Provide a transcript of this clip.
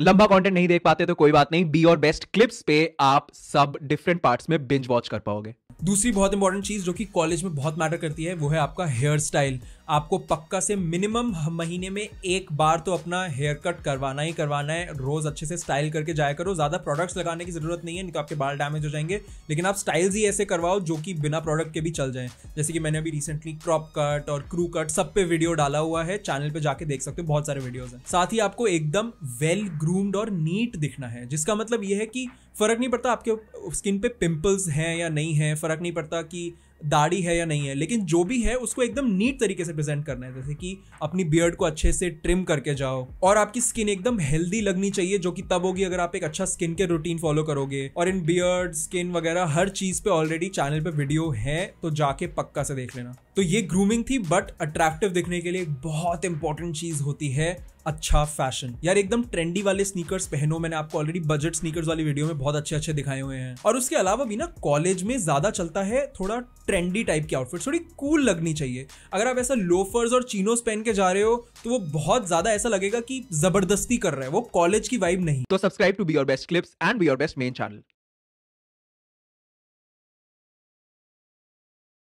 लंबा कंटेंट नहीं देख पाते तो कोई बात नहीं बी और बेस्ट क्लिप्स पे आप सब डिफरेंट पार्ट्स में बिंज वॉच कर पाओगे दूसरी बहुत इंपॉर्टेंट चीज जो कि कॉलेज में बहुत मैटर करती है वो है आपका हेयर स्टाइल आपको पक्का से मिनिमम महीने में एक बार तो अपना हेयर कट करवाना ही करवाना है रोज़ अच्छे से स्टाइल करके जाया करो ज़्यादा प्रोडक्ट्स लगाने की ज़रूरत नहीं है नहीं तो आपके बाल डैमेज हो जाएंगे लेकिन आप स्टाइल्स ही ऐसे करवाओ जो कि बिना प्रोडक्ट के भी चल जाएँ जैसे कि मैंने अभी रिसेंटली क्रॉप कट और क्रू कट सब पे वीडियो डाला हुआ है चैनल पर जाके देख सकते हो बहुत सारे वीडियोज़ हैं साथ ही आपको एकदम वेल ग्रूम्ड और नीट दिखना है जिसका मतलब ये है कि फ़र्क नहीं पड़ता आपके स्किन पे पिंपल्स हैं या नहीं है फ़र्क नहीं पड़ता कि दाढ़ी है या नहीं है लेकिन जो भी है उसको एकदम नीट तरीके से प्रेजेंट करना है जैसे कि अपनी बियर्ड को अच्छे से ट्रिम करके जाओ और आपकी स्किन एकदम हेल्दी लगनी चाहिए जो कि तब होगी अगर आप एक अच्छा स्किन के रूटीन फॉलो करोगे और इन बियर्ड स्किन वगैरह हर चीज पे ऑलरेडी चैनल पे वीडियो है तो जाके पक्का से देख लेना तो ये ग्रूमिंग थी बट अट्रैक्टिव दिखने के लिए बहुत इंपॉर्टेंट चीज होती है अच्छा फैशन यार एकदम ट्रेंडी वाले स्नीकर्स पहनो मैंने आपको ऑलरेडी बजट स्नीकर्स वाली वीडियो में बहुत अच्छे अच्छे दिखाए हुए हैं और उसके अलावा भी ना कॉलेज में ज्यादा चलता है थोड़ा ट्रेंडी टाइप की आउटफिट थोड़ी कूल लगनी चाहिए अगर आप ऐसा लोफर्स और चीनोस पहन के जा रहे हो तो वो बहुत ज्यादा ऐसा लगेगा कि जबरदस्ती कर रहे हैं वो कॉलेज की वाइब नहीं तो subscribe to be your best clips and be your best main channel